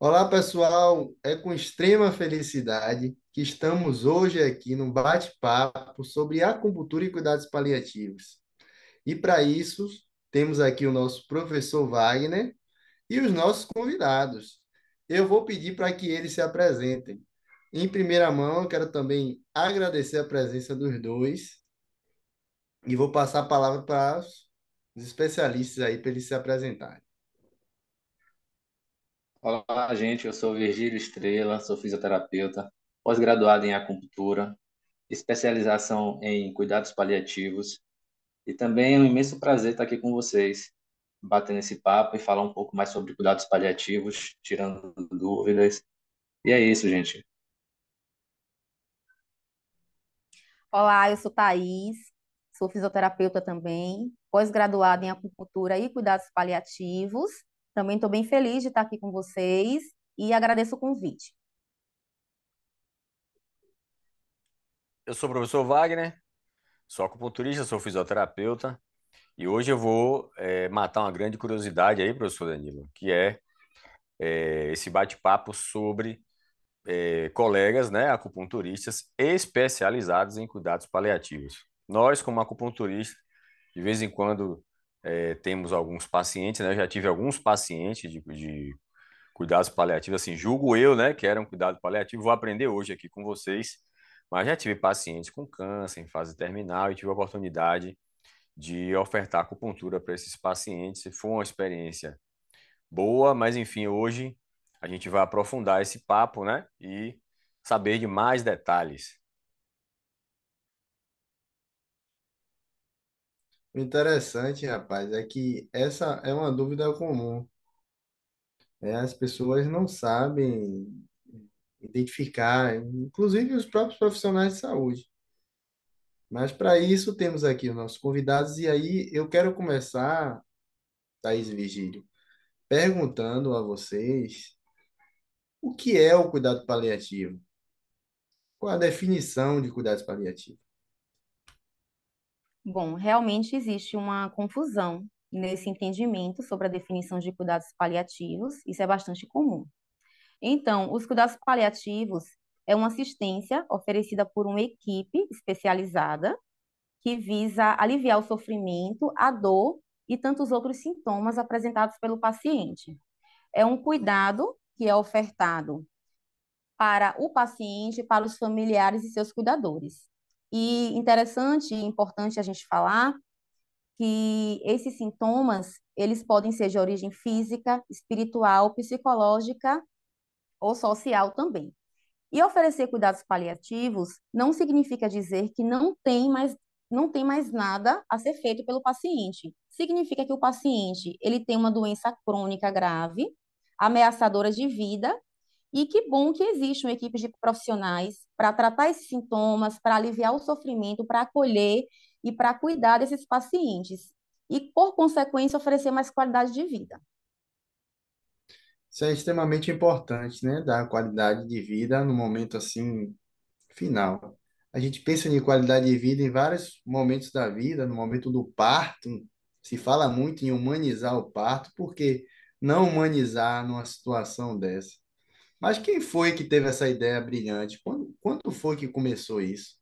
Olá, pessoal. É com extrema felicidade que estamos hoje aqui num bate-papo sobre acupuntura e cuidados paliativos. E para isso, temos aqui o nosso professor Wagner e os nossos convidados. Eu vou pedir para que eles se apresentem. Em primeira mão, eu quero também agradecer a presença dos dois e vou passar a palavra para os especialistas aí para eles se apresentarem. Olá, gente. Eu sou Virgílio Estrela, sou fisioterapeuta, pós-graduado em acupuntura, especialização em cuidados paliativos. E também é um imenso prazer estar aqui com vocês, batendo esse papo e falar um pouco mais sobre cuidados paliativos, tirando dúvidas. E é isso, gente. Olá, eu sou Thaís, sou fisioterapeuta também, pós-graduada em acupuntura e cuidados paliativos. Também estou bem feliz de estar aqui com vocês e agradeço o convite. Eu sou o professor Wagner, sou acupunturista, sou fisioterapeuta e hoje eu vou é, matar uma grande curiosidade aí, professor Danilo, que é, é esse bate-papo sobre é, colegas, né, acupunturistas especializados em cuidados paliativos. Nós, como acupunturistas, de vez em quando é, temos alguns pacientes, né? Eu já tive alguns pacientes de, de cuidados paliativos, assim, julgo eu, né, que era um cuidado paliativo, vou aprender hoje aqui com vocês, mas já tive pacientes com câncer em fase terminal e tive a oportunidade de ofertar acupuntura para esses pacientes, foi uma experiência boa, mas enfim, hoje a gente vai aprofundar esse papo, né, e saber de mais detalhes O interessante, rapaz, é que essa é uma dúvida comum. É, as pessoas não sabem identificar, inclusive os próprios profissionais de saúde. Mas para isso temos aqui os nossos convidados, e aí eu quero começar, Thaís e Virgílio, perguntando a vocês o que é o cuidado paliativo? Qual a definição de cuidados paliativos? Bom, realmente existe uma confusão nesse entendimento sobre a definição de cuidados paliativos, isso é bastante comum. Então, os cuidados paliativos é uma assistência oferecida por uma equipe especializada que visa aliviar o sofrimento, a dor e tantos outros sintomas apresentados pelo paciente. É um cuidado que é ofertado para o paciente, para os familiares e seus cuidadores. E interessante e importante a gente falar que esses sintomas, eles podem ser de origem física, espiritual, psicológica ou social também. E oferecer cuidados paliativos não significa dizer que não tem mais não tem mais nada a ser feito pelo paciente. Significa que o paciente, ele tem uma doença crônica grave, ameaçadora de vida e que bom que existe uma equipe de profissionais para tratar esses sintomas, para aliviar o sofrimento, para acolher e para cuidar desses pacientes. E, por consequência, oferecer mais qualidade de vida. Isso é extremamente importante, né? Dar qualidade de vida no momento assim final. A gente pensa em qualidade de vida em vários momentos da vida, no momento do parto, se fala muito em humanizar o parto, porque não humanizar numa situação dessa? Mas quem foi que teve essa ideia brilhante? Quando, quando foi que começou isso?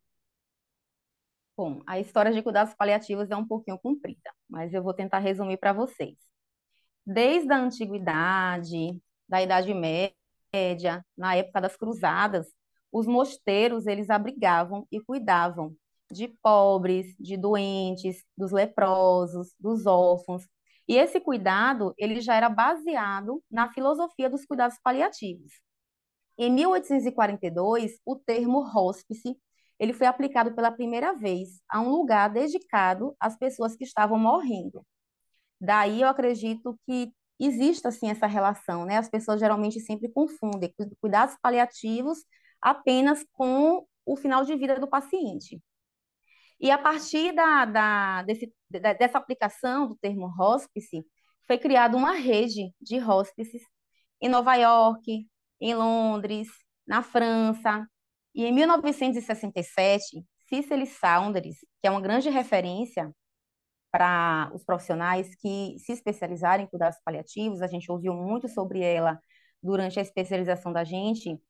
Bom, a história de cuidados paliativos é um pouquinho comprida, mas eu vou tentar resumir para vocês. Desde a antiguidade, da Idade Média, na época das Cruzadas, os mosteiros eles abrigavam e cuidavam de pobres, de doentes, dos leprosos, dos órfãos. E esse cuidado ele já era baseado na filosofia dos cuidados paliativos. Em 1842, o termo hóspice ele foi aplicado pela primeira vez a um lugar dedicado às pessoas que estavam morrendo. Daí eu acredito que exista assim essa relação, né? As pessoas geralmente sempre confundem cuidados paliativos apenas com o final de vida do paciente. E a partir da, da, desse, da, dessa aplicação do termo hospice, foi criada uma rede de hospices em Nova York, em Londres, na França. E em 1967, Cicely Saunders, que é uma grande referência para os profissionais que se especializaram em cuidados paliativos, a gente ouviu muito sobre ela durante a especialização da gente,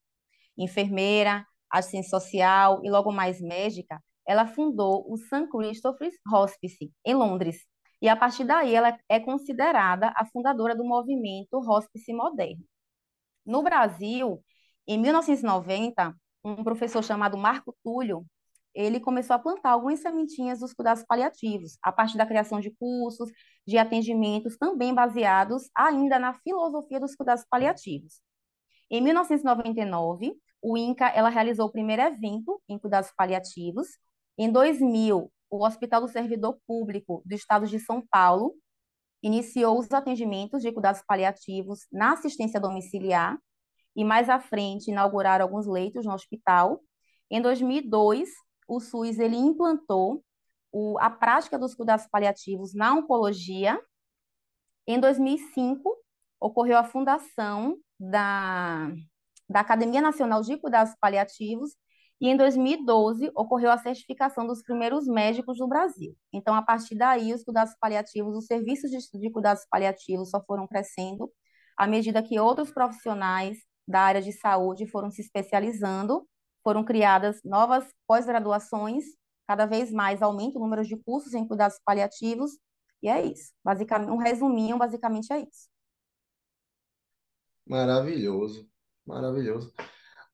enfermeira, assistente social e logo mais médica, ela fundou o St. Christopher's Hospice, em Londres. E a partir daí ela é considerada a fundadora do movimento hospice moderno. No Brasil, em 1990, um professor chamado Marco Túlio, ele começou a plantar algumas sementinhas dos cuidados paliativos, a partir da criação de cursos, de atendimentos também baseados ainda na filosofia dos cuidados paliativos. Em 1999, o INCA ela realizou o primeiro evento em cuidados paliativos. Em 2000, o Hospital do Servidor Público do Estado de São Paulo iniciou os atendimentos de cuidados paliativos na assistência domiciliar e mais à frente inauguraram alguns leitos no hospital. Em 2002, o SUS ele implantou o, a prática dos cuidados paliativos na oncologia. Em 2005, ocorreu a fundação da, da Academia Nacional de Cuidados Paliativos e em 2012 ocorreu a certificação dos primeiros médicos do Brasil. Então, a partir daí, os cuidados paliativos, os serviços de, cuidados paliativos só foram crescendo à medida que outros profissionais da área de saúde foram se especializando, foram criadas novas pós-graduações, cada vez mais aumenta o número de cursos em cuidados paliativos, e é isso. Basicamente, um resuminho, basicamente é isso. Maravilhoso, maravilhoso.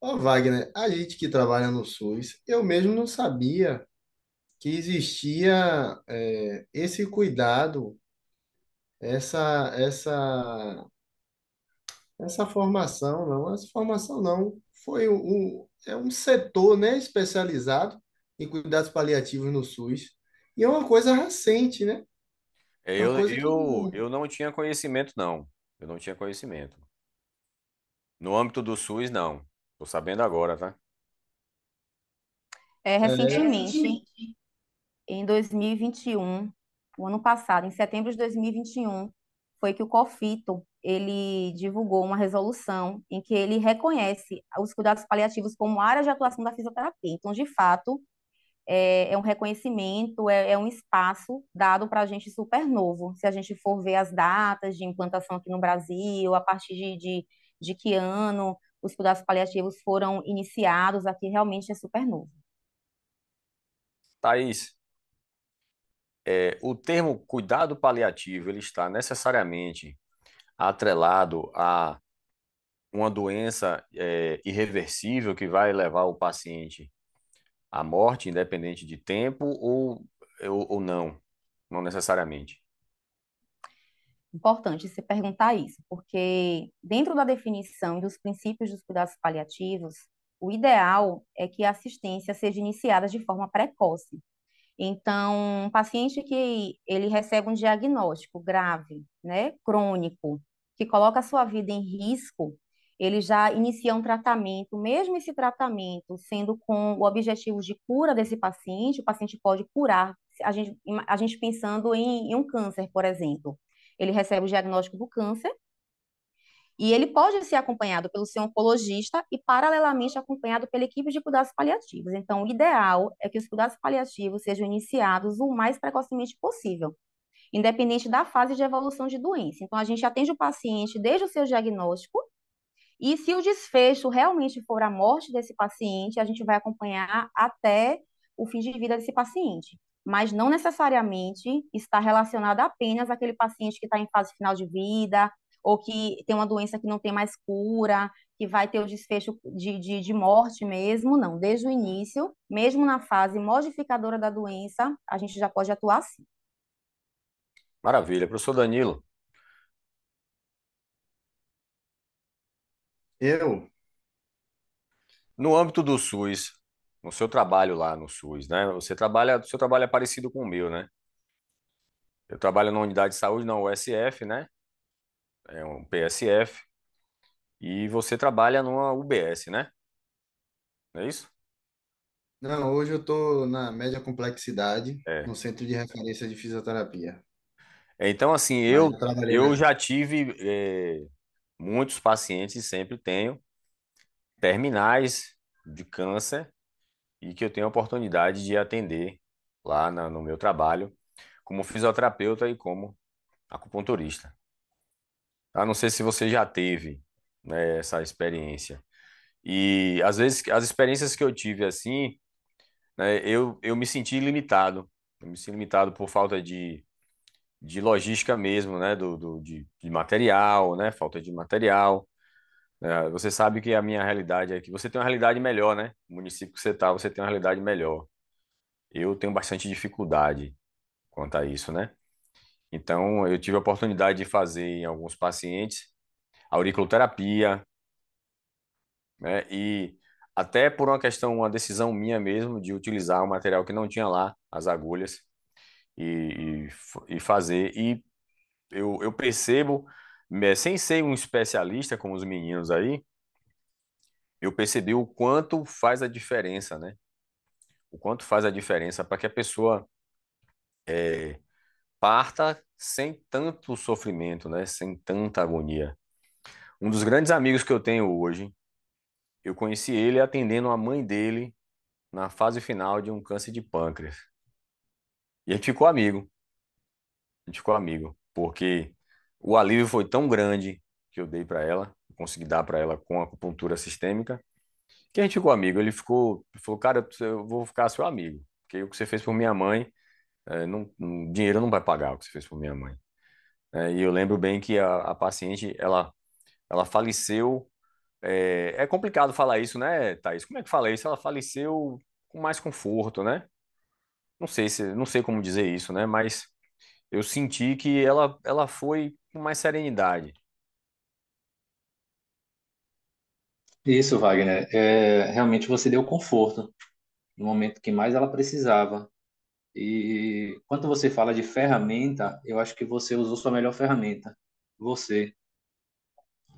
Ô, Wagner, a gente que trabalha no SUS, eu mesmo não sabia que existia é, esse cuidado, essa, essa, essa formação, não, essa formação não, foi um, é um setor né, especializado em cuidados paliativos no SUS, e é uma coisa recente, né? É, eu, eu, que... eu não tinha conhecimento, não. Eu não tinha conhecimento. No âmbito do SUS, não. Tô sabendo agora, tá? É, é. recentemente, em 2021, o ano passado, em setembro de 2021, foi que o COFITO ele divulgou uma resolução em que ele reconhece os cuidados paliativos como área de atuação da fisioterapia. Então, de fato, é, é um reconhecimento, é, é um espaço dado para a gente super novo. Se a gente for ver as datas de implantação aqui no Brasil, a partir de, de, de que ano, os cuidados paliativos foram iniciados, aqui realmente é super novo. Thaís, é, o termo cuidado paliativo ele está necessariamente atrelado a uma doença é, irreversível que vai levar o paciente à morte, independente de tempo ou, ou, ou não? Não necessariamente. Importante se perguntar isso, porque dentro da definição dos princípios dos cuidados paliativos, o ideal é que a assistência seja iniciada de forma precoce. Então, um paciente que ele recebe um diagnóstico grave, né, crônico, que coloca a sua vida em risco, ele já inicia um tratamento, mesmo esse tratamento sendo com o objetivo de cura desse paciente, o paciente pode curar, a gente, a gente pensando em, em um câncer, por exemplo ele recebe o diagnóstico do câncer e ele pode ser acompanhado pelo seu oncologista e, paralelamente, acompanhado pela equipe de cuidados paliativos. Então, o ideal é que os cuidados paliativos sejam iniciados o mais precocemente possível, independente da fase de evolução de doença. Então, a gente atende o paciente desde o seu diagnóstico e, se o desfecho realmente for a morte desse paciente, a gente vai acompanhar até o fim de vida desse paciente mas não necessariamente está relacionada apenas àquele paciente que está em fase final de vida, ou que tem uma doença que não tem mais cura, que vai ter o desfecho de, de, de, morte mesmo, não. Desde o início, mesmo na fase modificadora da doença, a gente já pode atuar assim. Maravilha. Professor Danilo. Eu? No âmbito do SUS, no seu trabalho lá no SUS, né? Você trabalha, o seu trabalho é parecido com o meu, né? Eu trabalho na unidade de saúde, na USF, né? É um PSF. E você trabalha numa UBS, né? Não é isso? Não, hoje eu estou na média complexidade, é. no centro de referência de fisioterapia. É, então, assim, eu, eu, eu já tive é, muitos pacientes, sempre tenho, terminais de câncer, e que eu tenho a oportunidade de atender lá na, no meu trabalho como fisioterapeuta e como acupunturista. A tá? não sei se você já teve né, essa experiência. E às vezes as experiências que eu tive assim, né, eu, eu me senti limitado. Eu me senti limitado por falta de, de logística mesmo, né? Do, do de, de material, né? Falta de material. É, você sabe que a minha realidade é que você tem uma realidade melhor, né? O município que você está, você tem uma realidade melhor. Eu tenho bastante dificuldade quanto a isso, né? Então, eu tive a oportunidade de fazer em alguns pacientes auriculoterapia, né? E até por uma questão, uma decisão minha mesmo de utilizar o um material que não tinha lá, as agulhas, e, e, e fazer. E eu, eu percebo sem ser um especialista como os meninos aí, eu percebi o quanto faz a diferença, né? O quanto faz a diferença para que a pessoa é, parta sem tanto sofrimento, né? Sem tanta agonia. Um dos grandes amigos que eu tenho hoje, eu conheci ele atendendo a mãe dele na fase final de um câncer de pâncreas. E a gente ficou amigo. A gente ficou amigo, porque o alívio foi tão grande que eu dei para ela, consegui dar para ela com acupuntura sistêmica, que a gente ficou amigo. Ele ficou, falou, cara, eu vou ficar seu amigo, porque o que você fez por minha mãe, é, não, dinheiro não vai pagar o que você fez por minha mãe. É, e eu lembro bem que a, a paciente, ela, ela faleceu. É, é, complicado falar isso, né, Thaís? Como é que fala isso? Ela faleceu com mais conforto, né? Não sei se, não sei como dizer isso, né? Mas eu senti que ela, ela foi com mais serenidade. Isso, Wagner. É, realmente você deu conforto no momento que mais ela precisava. E quando você fala de ferramenta, eu acho que você usou sua melhor ferramenta, você.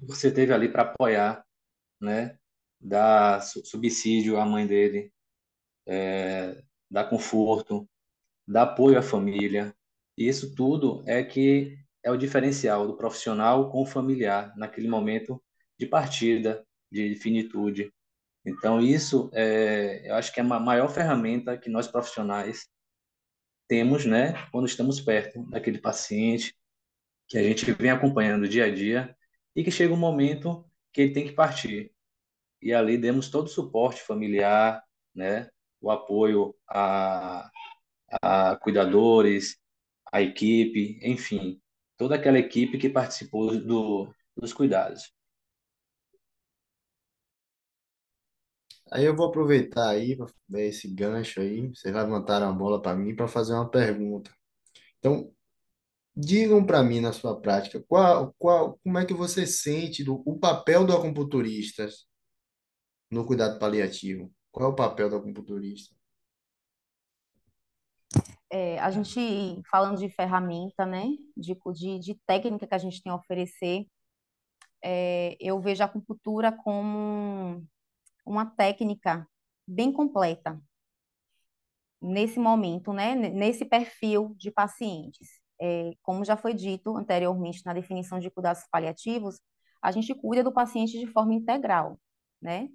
Você teve ali para apoiar, né? Dar subsídio à mãe dele, é, dar conforto, dar apoio à família, e isso tudo é que é o diferencial do profissional com o familiar naquele momento de partida, de finitude. Então, isso é, eu acho que é a maior ferramenta que nós profissionais temos, né, quando estamos perto daquele paciente que a gente vem acompanhando dia a dia e que chega um momento que ele tem que partir. E ali demos todo o suporte familiar, né, o apoio a, a cuidadores, a equipe, enfim, toda aquela equipe que participou do, dos cuidados. Aí eu vou aproveitar aí para ver esse gancho aí. Vocês levantaram a bola para mim para fazer uma pergunta. Então, digam para mim na sua prática, qual, qual, como é que você sente do, o papel do acupunturista no cuidado paliativo? Qual é o papel do acupunturista? é, a gente falando de ferramenta, né, de, de, de, técnica que a gente tem a oferecer, é, eu vejo a acupuntura como uma técnica bem completa nesse momento, né, nesse perfil de pacientes. É, como já foi dito anteriormente na definição de cuidados paliativos, a gente cuida do paciente de forma integral, né?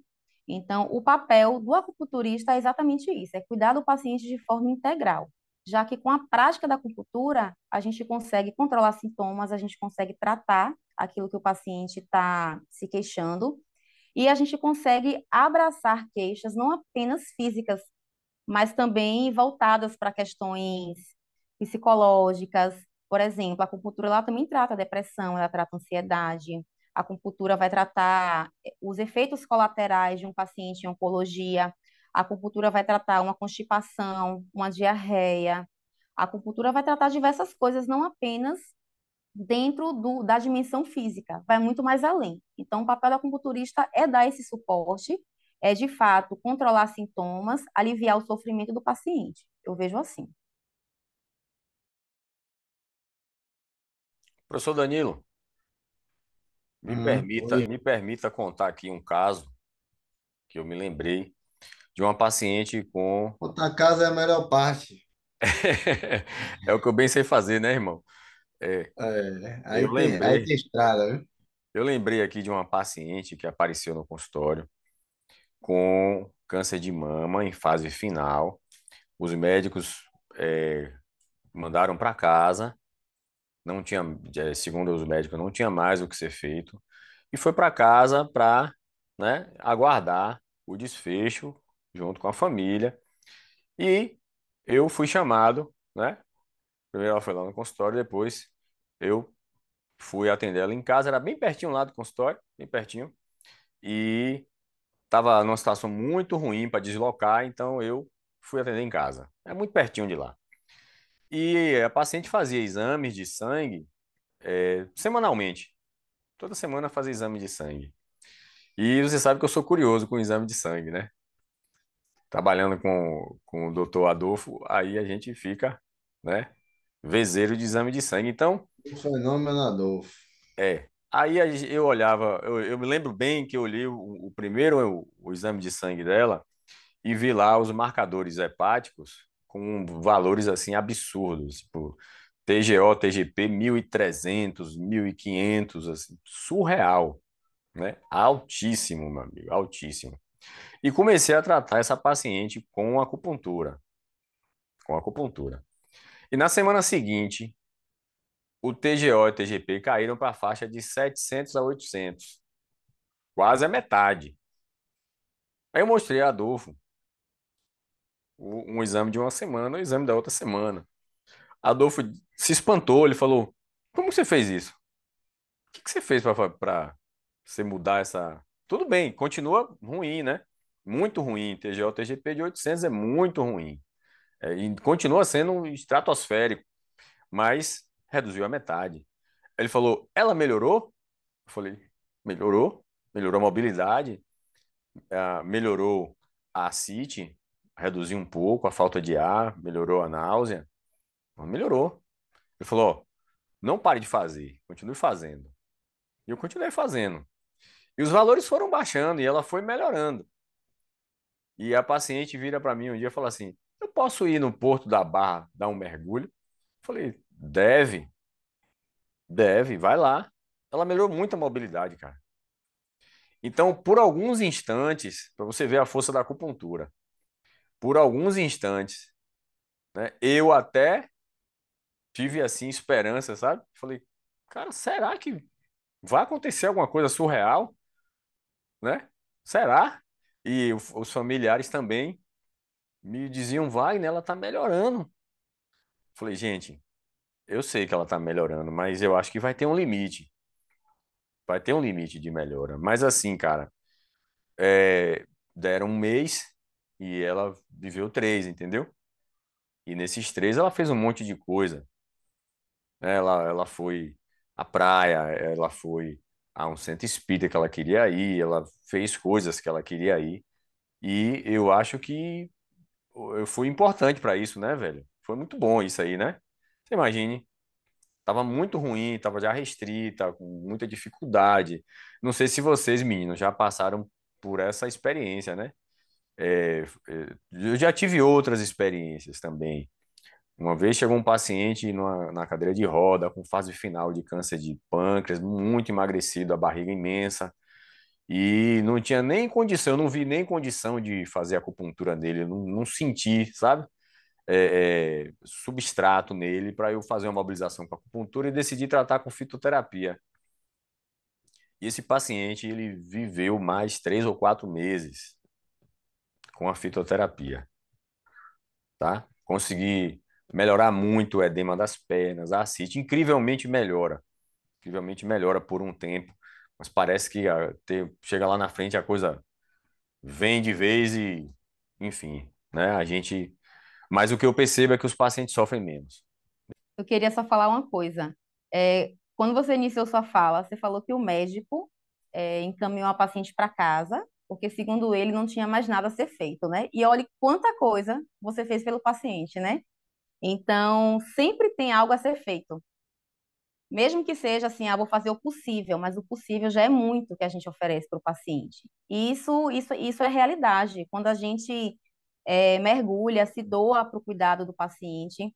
Então, o papel do acupunturista é exatamente isso, é cuidar do paciente de forma integral já que com a prática da acupuntura, a gente consegue controlar sintomas, a gente consegue tratar aquilo que o paciente está se queixando, e a gente consegue abraçar queixas não apenas físicas, mas também voltadas para questões psicológicas. Por exemplo, a acupuntura ela também trata depressão, ela trata ansiedade. A acupuntura vai tratar eh, os efeitos colaterais de um paciente em oncologia, a acupuntura vai tratar uma constipação, uma diarreia. A acupuntura vai tratar diversas coisas, não apenas dentro do, da dimensão física, vai muito mais além. Então, o papel da acupunturista é dar esse suporte, é de fato controlar sintomas, aliviar o sofrimento do paciente. Eu vejo assim. Professor Danilo, me hum, permita, oi. me permita contar aqui um caso que eu me lembrei de uma paciente com. Outra casa é a melhor parte. é o que eu bem sei fazer, né, irmão? É. É, aí, eu tem, lembrei, aí tem estrada, viu? Né? Eu lembrei aqui de uma paciente que apareceu no consultório com câncer de mama em fase final. Os médicos é, mandaram para casa, não tinha, é, segundo os médicos, não tinha mais o que ser feito, e foi para casa para né, aguardar o desfecho junto com a família. E eu fui chamado, né? Primeiro ela foi lá no consultório, depois eu fui atender ela em casa, era bem pertinho lá do consultório, bem pertinho. E estava numa situação muito ruim para deslocar, então eu fui atender em casa. É muito pertinho de lá. E a paciente fazia exames de sangue é, semanalmente. Toda semana fazia exame de sangue. E você sabe que eu sou curioso com o exame de sangue, né? trabalhando com, com o doutor Adolfo, aí a gente fica, né? Vezeiro de exame de sangue. Então. O fenômeno Adolfo. É. Aí eu olhava, eu, eu me lembro bem que eu li o, o primeiro o, o exame de sangue dela e vi lá os marcadores hepáticos com valores assim absurdos, tipo TGO, TGP 1300, 1500, assim, surreal, né? Altíssimo, meu amigo, altíssimo. E comecei a tratar essa paciente com acupuntura. Com acupuntura. E na semana seguinte, o TGO e o TGP caíram para a faixa de 700 a 800. Quase a metade. Aí eu mostrei a Adolfo um exame de uma semana, um exame da outra semana. Adolfo se espantou, ele falou: Como você fez isso? O que, você fez para você mudar essa, tudo bem, continua ruim, né? Muito ruim. TGO, TGP de 800 é muito ruim. É, e continua sendo estratosférico, mas reduziu a metade. Ele falou, ela melhorou? Eu falei, melhorou. Melhorou a mobilidade, melhorou a City, reduziu um pouco a falta de ar, melhorou a náusea. Melhorou. Ele falou: não pare de fazer, continue fazendo. E eu continuei fazendo. E os valores foram baixando e ela foi melhorando. E a paciente vira para mim um dia e fala assim: Eu posso ir no Porto da Barra dar um mergulho? Eu falei: Deve, deve, vai lá. Ela melhorou muito a mobilidade, cara. Então, por alguns instantes, para você ver a força da acupuntura, por alguns instantes, né, eu até tive assim esperança, sabe? Falei, cara, será que vai acontecer alguma coisa surreal? né? Será? E os familiares também me diziam, Wagner, ela tá melhorando. Falei, gente, eu sei que ela tá melhorando, mas eu acho que vai ter um limite. Vai ter um limite de melhora. Mas assim, cara, é, deram um mês e ela viveu três, entendeu? E nesses três ela fez um monte de coisa. Né? Ela, ela foi à praia, ela foi a um centro espírita que ela queria ir, ela fez coisas que ela queria ir. E eu acho que eu fui importante para isso, né, velho? Foi muito bom isso aí, né? Você imagine. Tava muito ruim, tava já restrita, com muita dificuldade. Não sei se vocês, meninos, já passaram por essa experiência, né? É, é eu já tive outras experiências também uma vez chegou um paciente numa, na cadeira de roda, com fase final de câncer de pâncreas, muito emagrecido, a barriga imensa, e não tinha nem condição, eu não vi nem condição de fazer acupuntura nele, não, não senti, sabe? É, é, substrato nele para eu fazer uma mobilização com acupuntura e decidi tratar com fitoterapia. E esse paciente ele viveu mais três ou quatro meses com a fitoterapia, tá? Consegui melhorar muito o é edema das pernas, a ascite. Incrivelmente melhora. Incrivelmente melhora por um tempo. Mas parece que a, chega lá na frente a coisa vem de vez e, enfim, né? A gente. Mas o que eu percebo é que os pacientes sofrem menos. Eu queria só falar uma coisa. É, quando você iniciou sua fala, você falou que o médico é, encaminhou a paciente para casa, porque segundo ele não tinha mais nada a ser feito, né? E olha quanta coisa você fez pelo paciente, né? Então, sempre tem algo a ser feito. Mesmo que seja assim, ah, vou fazer o possível, mas o possível já é muito que a gente oferece para o paciente. E isso, isso, isso é realidade. Quando a gente é, mergulha, se doa para o cuidado do paciente,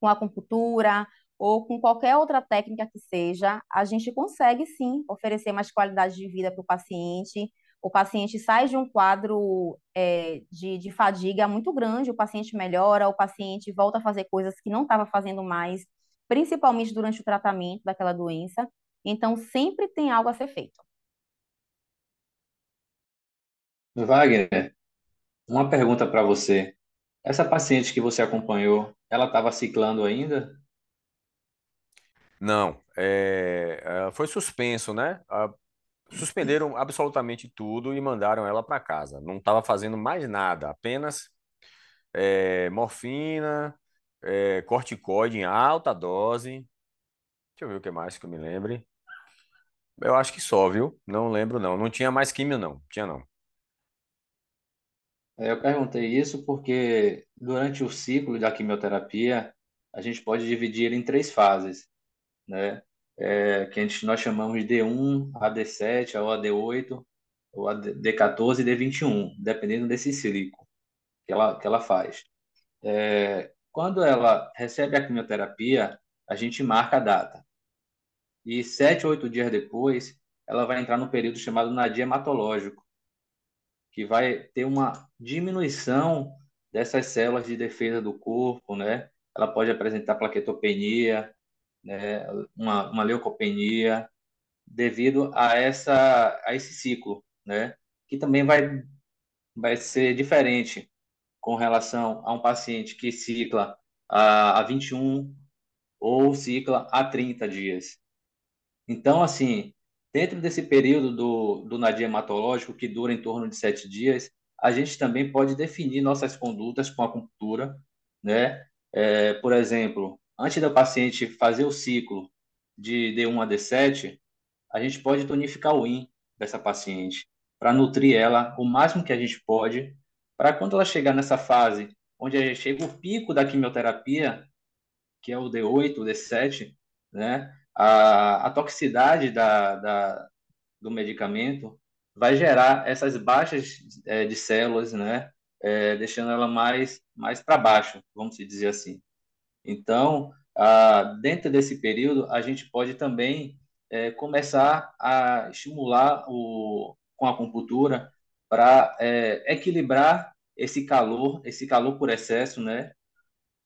com a acupuntura ou com qualquer outra técnica que seja, a gente consegue sim oferecer mais qualidade de vida para o paciente, o paciente sai de um quadro é, de, de fadiga muito grande, o paciente melhora, o paciente volta a fazer coisas que não estava fazendo mais, principalmente durante o tratamento daquela doença. Então, sempre tem algo a ser feito. Wagner, uma pergunta para você. Essa paciente que você acompanhou, ela estava ciclando ainda? Não, é, foi suspenso, né? suspenderam absolutamente tudo e mandaram ela para casa. Não estava fazendo mais nada, apenas é, morfina, é, corticoide em alta dose. Deixa eu ver o que mais que eu me lembre. Eu acho que só, viu? Não lembro, não. Não tinha mais químio, não. Tinha, não. É, eu perguntei isso porque durante o ciclo da quimioterapia, a gente pode dividir ele em três fases, né? é, que a gente, nós chamamos de D1, AD7, ou AD8, ou AD14 e D21, dependendo desse sílico que ela, que ela faz. É, quando ela recebe a quimioterapia, a gente marca a data. E sete, oito dias depois, ela vai entrar no período chamado nadia hematológico, que vai ter uma diminuição dessas células de defesa do corpo, né? Ela pode apresentar plaquetopenia, né, uma, uma leucopenia, devido a, essa, a esse ciclo, né, que também vai, vai ser diferente com relação a um paciente que cicla a, a 21 ou cicla a 30 dias. Então, assim, dentro desse período do, do nadir hematológico, que dura em torno de 7 dias, a gente também pode definir nossas condutas com a cultura, né? É, por exemplo, antes do paciente fazer o ciclo de D1 a D7, a gente pode tonificar o IN dessa paciente, para nutrir ela o máximo que a gente pode, para quando ela chegar nessa fase onde chega o pico da quimioterapia, que é o D8, o D7, né? A, a toxicidade da, da, do medicamento vai gerar essas baixas é, de células, né? É, deixando ela mais, mais para baixo, vamos dizer assim. Então, ah, dentro desse período, a gente pode também é, começar a estimular o, com a acupuntura para é, eh, equilibrar esse calor, esse calor por excesso, né,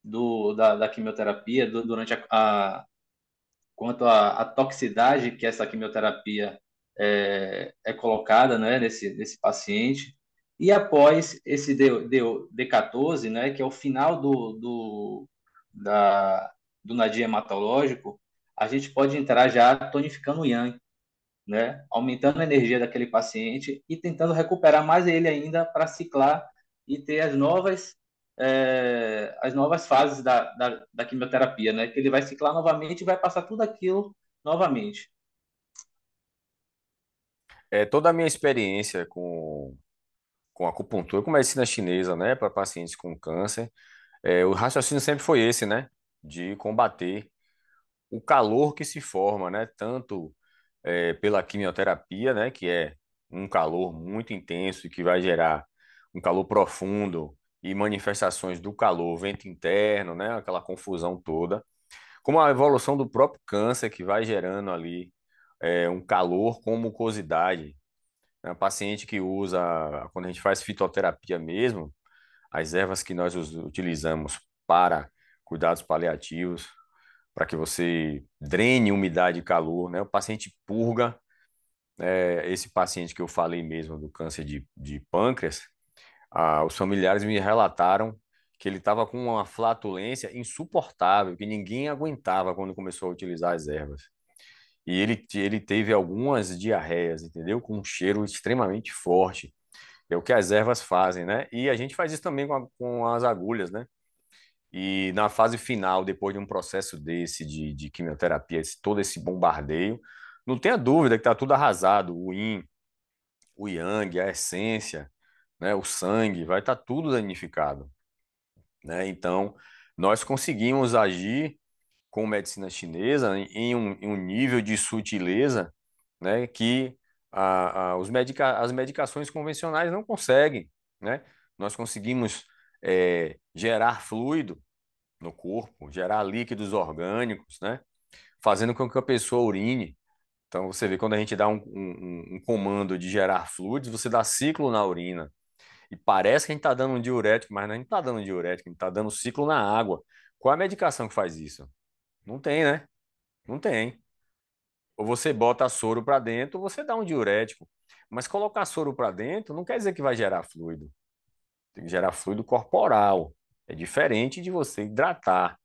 do, da, da quimioterapia, do, durante a, a quanto à toxicidade que essa quimioterapia é, é, colocada né, nesse, nesse paciente. E após esse D, D, D14, né, que é o final do, do, da, do nadir hematológico, a gente pode entrar já tonificando o yang, né? aumentando a energia daquele paciente e tentando recuperar mais ele ainda para ciclar e ter as novas é, as novas fases da, da, da, quimioterapia, né? que ele vai ciclar novamente e vai passar tudo aquilo novamente. É, toda a minha experiência com, com acupuntura, com medicina chinesa, né, para pacientes com câncer, é, o raciocínio sempre foi esse, né? De combater o calor que se forma, né? Tanto é, pela quimioterapia, né? Que é um calor muito intenso e que vai gerar um calor profundo e manifestações do calor, vento interno, né? Aquela confusão toda. Como a evolução do próprio câncer, que vai gerando ali é, um calor com mucosidade. Né? Paciente que usa, quando a gente faz fitoterapia mesmo, as ervas que nós utilizamos para cuidados paliativos, para que você drene umidade e calor, né? O paciente purga, é, esse paciente que eu falei mesmo do câncer de, de pâncreas, ah, os familiares me relataram que ele estava com uma flatulência insuportável, que ninguém aguentava quando começou a utilizar as ervas. E ele, ele teve algumas diarreias, entendeu? Com um cheiro extremamente forte é o que as ervas fazem, né? E a gente faz isso também com, a, com as agulhas, né? E na fase final, depois de um processo desse de, de quimioterapia, esse, todo esse bombardeio, não tenha dúvida que está tudo arrasado, o yin, o yang, a essência, né, o sangue, vai estar tá tudo danificado. Né? Então, nós conseguimos agir com medicina chinesa em um, em um nível de sutileza né, que a, a, os medica, as medicações convencionais não conseguem. Né? Nós conseguimos é, gerar fluido no corpo, gerar líquidos orgânicos, né? fazendo com que a pessoa urine. Então, você vê, quando a gente dá um, um, um comando de gerar fluidos, você dá ciclo na urina. E parece que a gente está dando um diurético, mas não, é está dando um diurético, a gente está dando ciclo na água. Qual é a medicação que faz isso? Não tem, né? Não tem. Ou você bota soro para dentro, ou você dá um diurético. Mas colocar soro para dentro não quer dizer que vai gerar fluido. Tem que gerar fluido corporal. É diferente de você hidratar.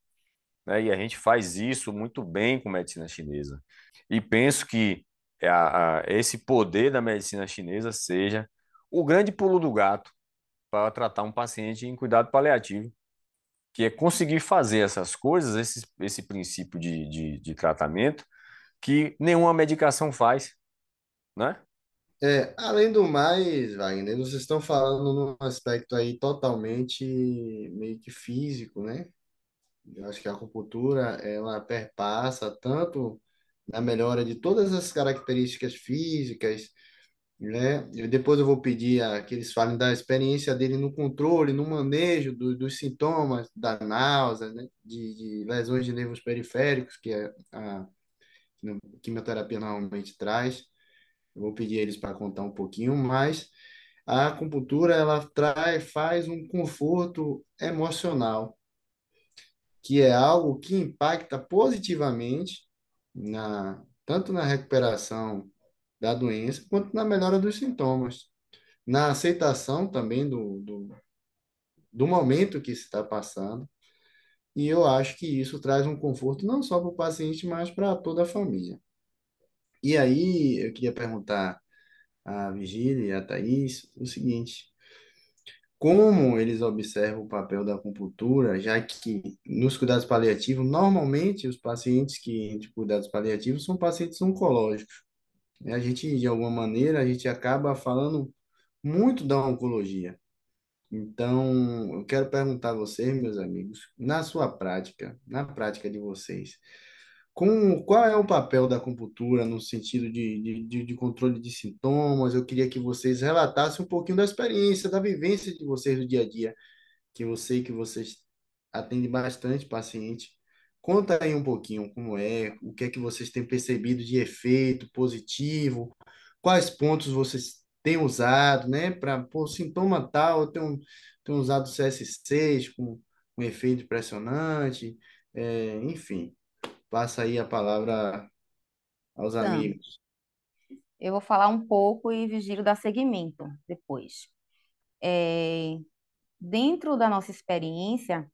Né? E a gente faz isso muito bem com medicina chinesa. E penso que a, a, esse poder da medicina chinesa seja o grande pulo do gato para tratar um paciente em cuidado paliativo, que é conseguir fazer essas coisas, esse, esse princípio de, de, de tratamento, que nenhuma medicação faz, né? É, além do mais, Wagner, vocês estão falando num aspecto aí totalmente meio que físico, né? Eu acho que a acupuntura, ela perpassa tanto na melhora de todas as características físicas, né? E depois eu vou pedir a, que eles falem da experiência dele no controle, no manejo do, dos sintomas da náusea, né? De, de lesões de nervos periféricos, que é a que quimioterapia normalmente traz. Eu vou pedir eles para contar um pouquinho, mas a acupuntura ela traz, faz um conforto emocional, que é algo que impacta positivamente na tanto na recuperação da doença quanto na melhora dos sintomas, na aceitação também do, do, do momento que se está passando. E eu acho que isso traz um conforto não só para o paciente, mas para toda a família. E aí, eu queria perguntar à Virgília e à Thaís o seguinte: como eles observam o papel da acupuntura, já que nos cuidados paliativos, normalmente os pacientes que de cuidados paliativos são pacientes oncológicos. Né? A gente, de alguma maneira, a gente acaba falando muito da oncologia. Então, eu quero perguntar a vocês, meus amigos, na sua prática, na prática de vocês, com, qual é o papel da acupuntura no sentido de, de, de, controle de sintomas? Eu queria que vocês relatassem um pouquinho da experiência, da vivência de vocês do dia a dia, que eu sei que vocês atendem bastante paciente. Conta aí um pouquinho como é, o que é que vocês têm percebido de efeito positivo, quais pontos vocês tenho usado, né? Para por sintoma tal, eu tenho, tenho usado CS6 com um efeito pressionante, é, enfim. Passa aí a palavra aos então, amigos. Eu vou falar um pouco e Vigílio dar seguimento depois. É, dentro da nossa experiência,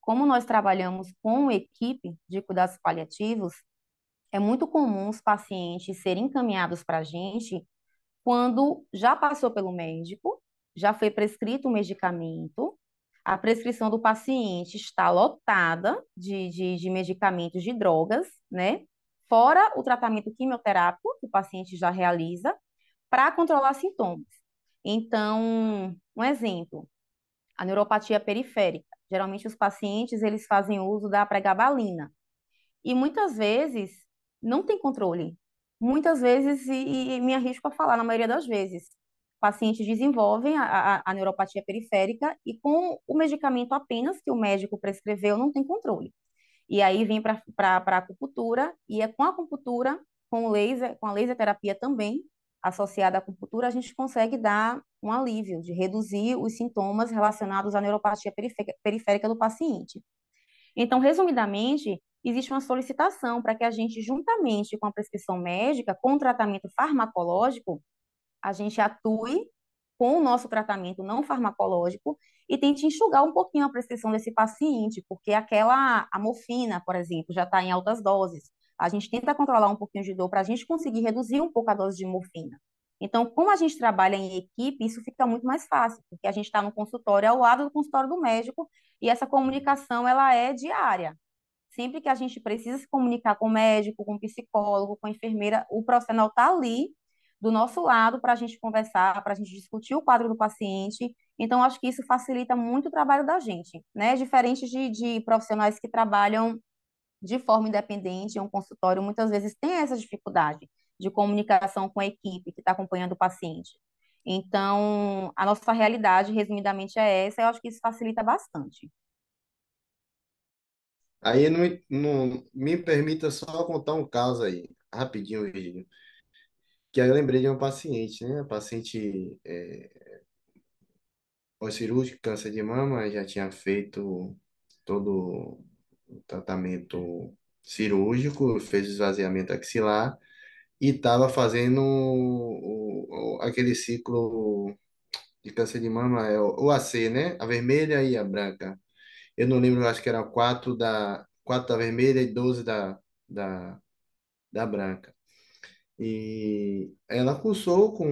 como nós trabalhamos com equipe de cuidados paliativos, é muito comum os pacientes serem encaminhados para a gente quando já passou pelo médico, já foi prescrito o medicamento, a prescrição do paciente está lotada de, de, de medicamentos, de drogas, né? Fora o tratamento quimioterápico que o paciente já realiza para controlar sintomas. Então, um exemplo, a neuropatia periférica. Geralmente os pacientes eles fazem uso da pregabalina. E muitas vezes não tem controle muitas vezes, e, e me arrisco a falar na maioria das vezes, pacientes desenvolvem a, a, a, neuropatia periférica e com o medicamento apenas que o médico prescreveu não tem controle. E aí vem para a acupuntura e é com a acupuntura, com laser, com a laser terapia também associada à acupuntura, a gente consegue dar um alívio de reduzir os sintomas relacionados à neuropatia periférica, periférica do paciente. Então, resumidamente, existe uma solicitação para que a gente, juntamente com a prescrição médica, com o tratamento farmacológico, a gente atue com o nosso tratamento não farmacológico e tente enxugar um pouquinho a prescrição desse paciente, porque aquela a morfina, por exemplo, já está em altas doses. A gente tenta controlar um pouquinho de dor para a gente conseguir reduzir um pouco a dose de morfina. Então, como a gente trabalha em equipe, isso fica muito mais fácil, porque a gente está no consultório ao lado do consultório do médico e essa comunicação ela é diária sempre que a gente precisa se comunicar com o médico, com o psicólogo, com a enfermeira, o profissional está ali do nosso lado para a gente conversar, para a gente discutir o quadro do paciente. Então, acho que isso facilita muito o trabalho da gente, né? Diferente de, de profissionais que trabalham de forma independente em um consultório, muitas vezes tem essa dificuldade de comunicação com a equipe que está acompanhando o paciente. Então, a nossa realidade, resumidamente, é essa, e eu acho que isso facilita bastante. Aí não, não me permita só contar um caso aí, rapidinho, Virgínia. que aí eu lembrei de uma paciente, né? paciente é, pós câncer de mama, já tinha feito todo o tratamento cirúrgico, fez o esvaziamento axilar e estava fazendo o, o, aquele ciclo de câncer de mama, é o, o AC, né? A vermelha e a branca. Eu não lembro, acho que eram quatro da, quatro da vermelha e 12 da, da, da branca. E ela cursou com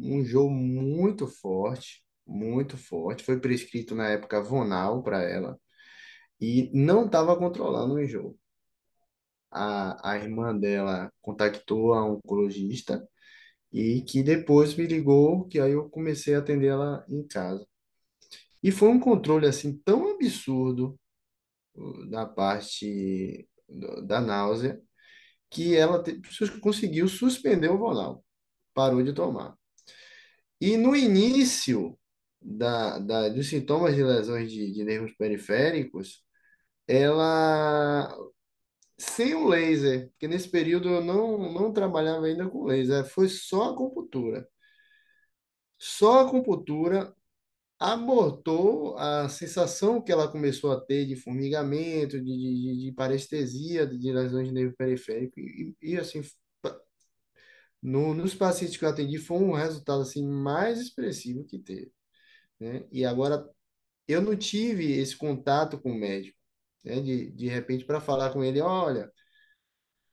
um jogo muito forte, muito forte. Foi prescrito na época Vonal para ela e não estava controlando o jogo. A, a irmã dela contactou a oncologista e que depois me ligou, que aí eu comecei a atender ela em casa. E foi um controle assim tão absurdo da parte da náusea que ela conseguiu suspender o Vonal, parou de tomar. E no início da, da, dos sintomas de lesões de, de nervos periféricos, ela sem o laser, porque nesse período eu não, não trabalhava ainda com laser, foi só a acupuntura. Só a acupuntura abortou a sensação que ela começou a ter de formigamento, de, de, de parestesia, de, de lesões de nervo periférico, e, e assim, no, nos pacientes que eu atendi, foi um resultado assim, mais expressivo que teve. Né? E agora, eu não tive esse contato com o médico, né? de, de repente, para falar com ele, olha,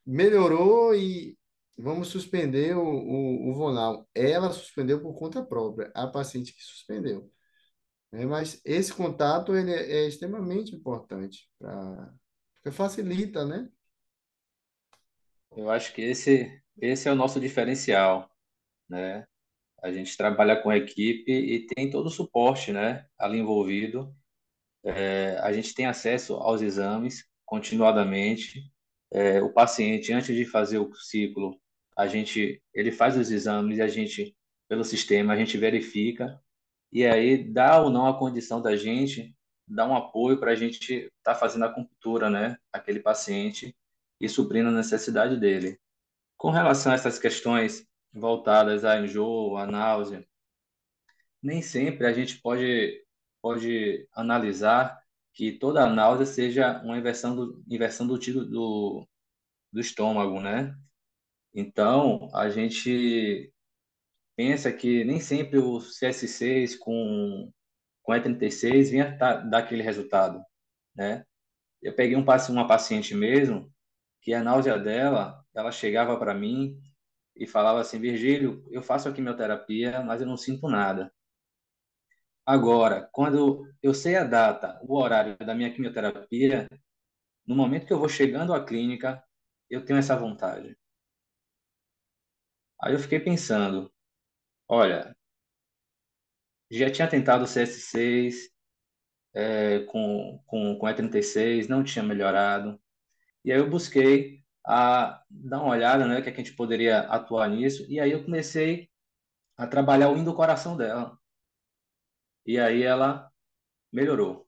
melhorou e vamos suspender o, o, o Vonal. Ela suspendeu por conta própria, a paciente que suspendeu. Né? Mas esse contato ele é, é extremamente importante, porque facilita, né? Eu acho que esse, esse é o nosso diferencial, né? A gente trabalha com equipe e tem todo o suporte, né? Ali envolvido. É, a gente tem acesso aos exames continuadamente. É, o paciente, antes de fazer o ciclo, a gente, ele faz os exames e a gente, pelo sistema, a gente verifica e aí dá ou não a condição da gente dar um apoio para a gente estar tá fazendo a cultura, né, aquele paciente e suprindo a necessidade dele. Com relação a essas questões voltadas a enjoo, a náusea, nem sempre a gente pode, pode analisar que toda a náusea seja uma inversão do, inversão do tido do, do estômago, né? Então, a gente pensa que nem sempre o CS6 com, com E36 vinha dar aquele resultado, né? Eu peguei um, uma paciente mesmo, que a náusea dela, ela chegava para mim e falava assim, Virgílio, eu faço a quimioterapia, mas eu não sinto nada. Agora, quando eu sei a data, o horário da minha quimioterapia, no momento que eu vou chegando à clínica, eu tenho essa vontade. Aí eu fiquei pensando, Olha, já tinha tentado o CS6 é, com, com, com E36, não tinha melhorado. E aí eu busquei a dar uma olhada, né, é que, a gente poderia atuar nisso. E aí eu comecei a trabalhar o hino do coração dela. E aí ela melhorou.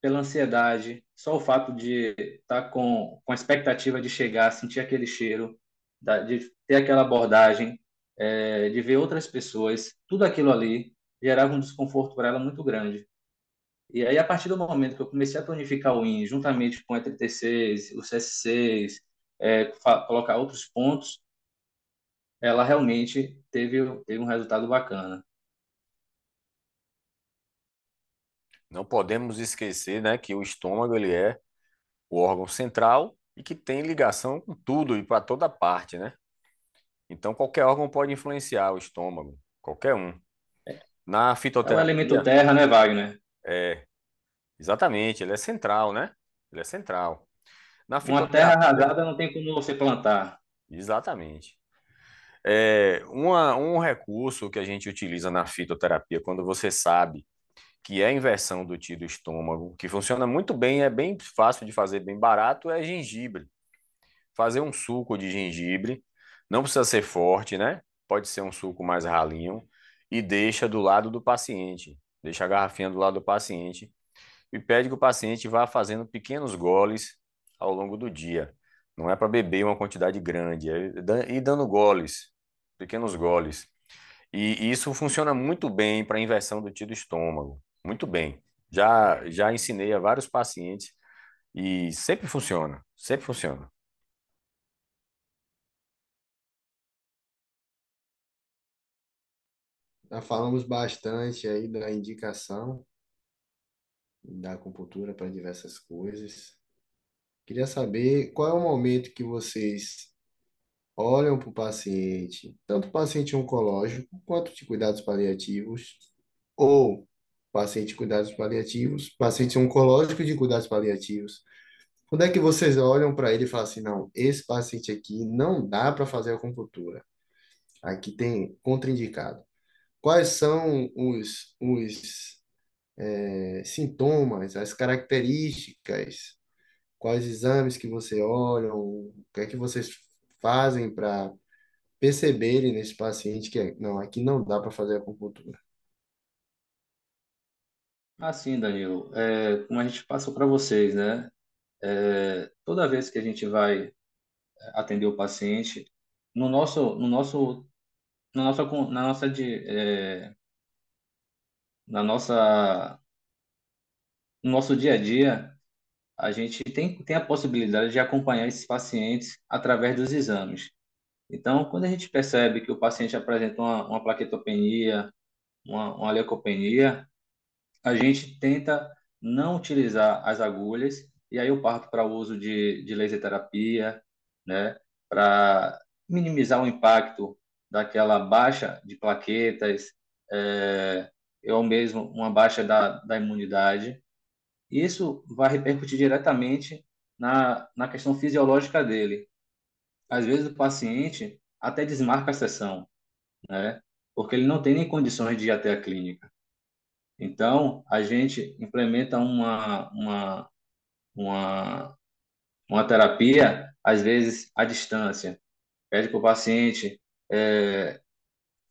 Pela ansiedade, só o fato de estar tá com, com a expectativa de chegar, sentir aquele cheiro, de ter aquela abordagem, é, de ver outras pessoas, tudo aquilo ali gerava um desconforto para ela muito grande. E aí, a partir do momento que eu comecei a tonificar o IN, juntamente com o E36, o CS6, é, colocar outros pontos, ela realmente teve, teve um resultado bacana. Não podemos esquecer né, que o estômago ele é o órgão central e que tem ligação com tudo e para toda parte, né? Então, qualquer órgão pode influenciar o estômago, qualquer um. É. Na fitoterapia. É um elemento terra, né, Wagner? É. Exatamente, ele é central, né? Ele é central. Na fitoterapia... Uma terra rasada não tem como você plantar. Exatamente. É, uma, um recurso que a gente utiliza na fitoterapia, quando você sabe que é inversão do tido do estômago, que funciona muito bem, é bem fácil de fazer, bem barato, é gengibre. Fazer um suco de gengibre não precisa ser forte, né? Pode ser um suco mais ralinho e deixa do lado do paciente. Deixa a garrafinha do lado do paciente e pede que o paciente vá fazendo pequenos goles ao longo do dia. Não é para beber uma quantidade grande, é ir dando goles, pequenos goles. E isso funciona muito bem para a inversão do tido estômago, muito bem. Já, já ensinei a vários pacientes e sempre funciona, sempre funciona. Já falamos bastante aí da indicação da acupuntura para diversas coisas. Queria saber qual é o momento que vocês olham para o paciente, tanto o paciente oncológico quanto de cuidados paliativos, ou paciente de cuidados paliativos, paciente oncológico de cuidados paliativos. Quando é que vocês olham para ele e falam assim, não, esse paciente aqui não dá para fazer a acupuntura. Aqui tem contraindicado quais são os, os é, sintomas, as características, quais exames que você olha, o que é que vocês fazem para perceberem nesse paciente que é, não, aqui não dá para fazer acupuntura. Assim, ah, Danilo, é, como a gente passou para vocês, né? É, toda vez que a gente vai atender o paciente, no nosso, no nosso na nossa, na nossa, de, é, na nossa, no nosso dia a dia, a gente tem, tem a possibilidade de acompanhar esses pacientes através dos exames. Então, quando a gente percebe que o paciente apresenta uma, uma plaquetopenia, uma, uma leucopenia, a gente tenta não utilizar as agulhas, e aí eu parto para o uso de, de laser terapia, né, para minimizar o impacto daquela baixa de plaquetas, é, é ou mesmo uma baixa da, da imunidade. Isso vai repercutir diretamente na, na questão fisiológica dele. Às vezes o paciente até desmarca a sessão, né? porque ele não tem nem condições de ir até a clínica. Então, a gente implementa uma, uma, uma, uma terapia, às vezes à distância. Pede para o paciente é,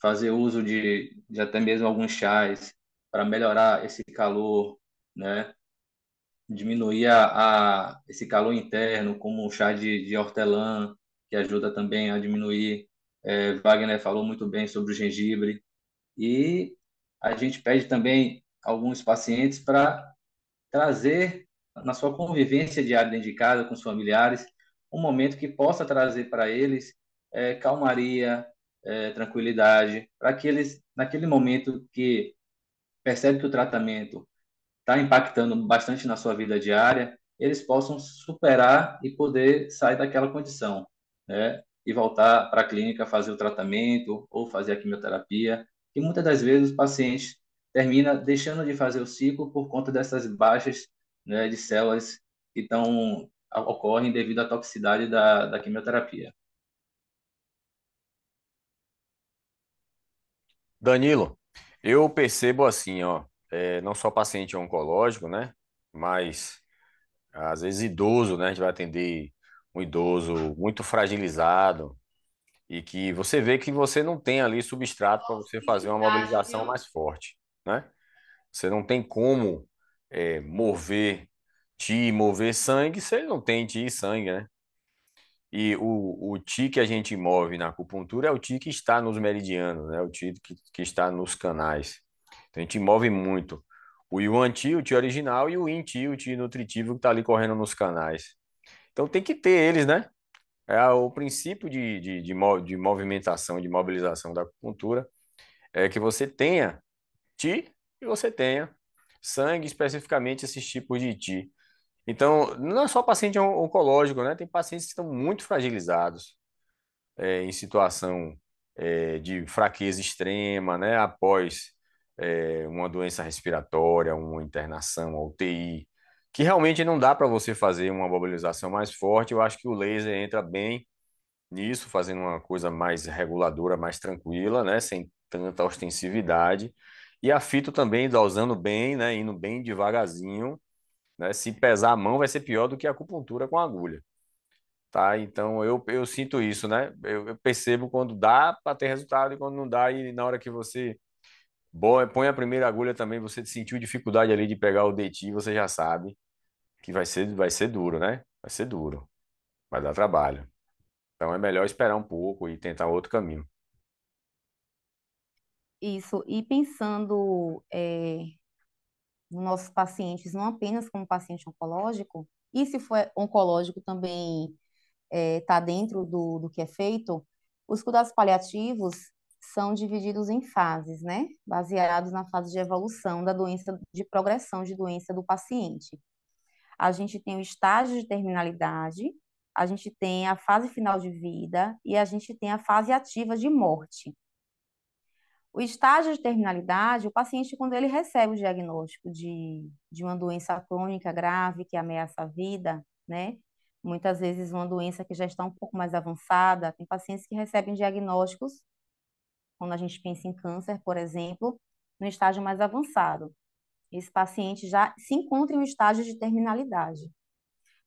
fazer uso de, de até mesmo alguns chás para melhorar esse calor, né? diminuir a, a, esse calor interno, como o chá de, de hortelã, que ajuda também a diminuir. É, Wagner falou muito bem sobre o gengibre. E a gente pede também alguns pacientes para trazer na sua convivência diária dentro de casa com os familiares um momento que possa trazer para eles é, calmaria, é, tranquilidade, para que eles, naquele momento que percebe que o tratamento está impactando bastante na sua vida diária, eles possam superar e poder sair daquela condição, né? E voltar para a clínica fazer o tratamento ou fazer a quimioterapia. E muitas das vezes os pacientes termina deixando de fazer o ciclo por conta dessas baixas né, de células que tão ocorrem devido à toxicidade da, da quimioterapia. Danilo, eu percebo assim, ó, é, não só paciente oncológico, né? Mas às vezes idoso, né? A gente vai atender um idoso muito fragilizado e que você vê que você não tem ali substrato para você fazer uma mobilização mais né? forte, né? Você não tem como é, mover te mover sangue, se ele não tem te sangue, né? E o, o Ti que a gente move na acupuntura é o Ti que está nos meridianos, né? o Ti que, que está nos canais. Então a gente move muito. O Yuan Ti, o Ti original, e o Yin Ti, o Ti nutritivo que está ali correndo nos canais. Então tem que ter eles, né? É o princípio de, de, de, de movimentação, de mobilização da acupuntura é que você tenha Ti e você tenha sangue, especificamente esses tipos de Ti. Então, não é só paciente oncológico, né? Tem pacientes que estão muito fragilizados, é, em situação é, de fraqueza extrema, né? Após é, uma doença respiratória, uma internação, uma UTI, que realmente não dá para você fazer uma mobilização mais forte. Eu acho que o laser entra bem nisso, fazendo uma coisa mais reguladora, mais tranquila, né? Sem tanta ostensividade. E a fito também dosando bem, né? Indo bem devagarzinho né? Se pesar a mão, vai ser pior do que a acupuntura com a agulha. Tá? Então, eu, eu sinto isso, né? Eu, eu percebo quando dá para ter resultado e quando não dá. E na hora que você boa, põe a primeira agulha também, você sentiu dificuldade ali de pegar o dedinho, você já sabe que vai ser, vai ser duro, né? Vai ser duro. Vai dar trabalho. Então, é melhor esperar um pouco e tentar outro caminho. Isso, e pensando é, dos nossos pacientes, não apenas como paciente oncológico, e se for oncológico também está é, tá dentro do, do que é feito, os cuidados paliativos são divididos em fases, né? Baseados na fase de evolução da doença, de progressão de doença do paciente. A gente tem o estágio de terminalidade, a gente tem a fase final de vida e a gente tem a fase ativa de morte. O estágio de terminalidade, o paciente, quando ele recebe o diagnóstico de, de uma doença crônica grave que ameaça a vida, né? Muitas vezes uma doença que já está um pouco mais avançada, tem pacientes que recebem diagnósticos, quando a gente pensa em câncer, por exemplo, no estágio mais avançado. Esse paciente já se encontra em um estágio de terminalidade.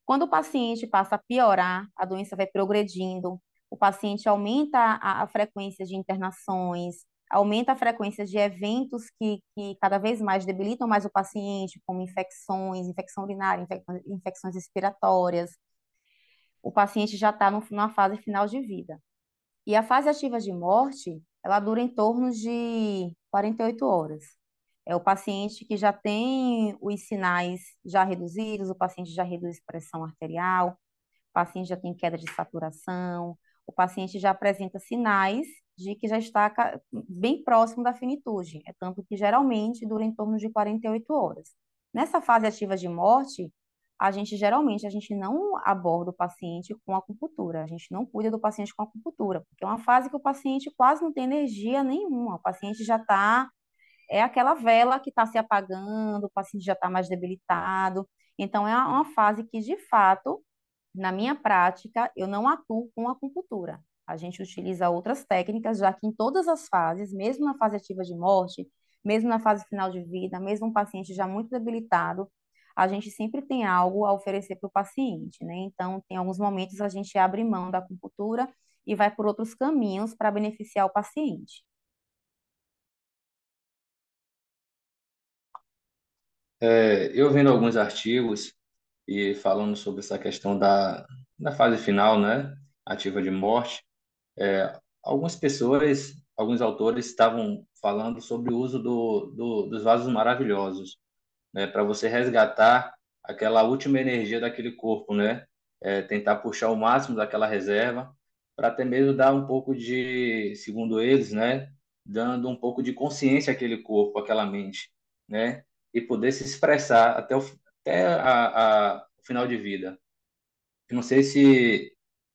Quando o paciente passa a piorar, a doença vai progredindo, o paciente aumenta a, a frequência de internações, aumenta a frequência de eventos que, que cada vez mais debilitam mais o paciente, como infecções, infecção urinária, infecções respiratórias. O paciente já está numa fase final de vida. E a fase ativa de morte, ela dura em torno de 48 horas. É o paciente que já tem os sinais já reduzidos, o paciente já reduz pressão arterial, o paciente já tem queda de saturação, o paciente já apresenta sinais de que já está bem próximo da finitude, é tanto que geralmente dura em torno de 48 horas. Nessa fase ativa de morte, a gente geralmente a gente não aborda o paciente com acupuntura, a gente não cuida do paciente com acupuntura, porque é uma fase que o paciente quase não tem energia nenhuma, o paciente já está é aquela vela que está se apagando, o paciente já está mais debilitado. Então, é uma fase que, de fato, na minha prática, eu não atuo com acupuntura a gente utiliza outras técnicas, já que em todas as fases, mesmo na fase ativa de morte, mesmo na fase final de vida, mesmo um paciente já muito debilitado, a gente sempre tem algo a oferecer para o paciente, né? Então, tem alguns momentos a gente abre mão da acupuntura e vai por outros caminhos para beneficiar o paciente. É, eu vendo alguns artigos e falando sobre essa questão da, da fase final, né, ativa de morte, é, algumas pessoas, alguns autores estavam falando sobre o uso do, do dos vasos maravilhosos, né, para você resgatar aquela última energia daquele corpo, né? É, tentar puxar o máximo daquela reserva para até mesmo dar um pouco de, segundo eles, né, dando um pouco de consciência àquele corpo, àquela mente, né, e poder se expressar até o até a, a, o final de vida. não sei se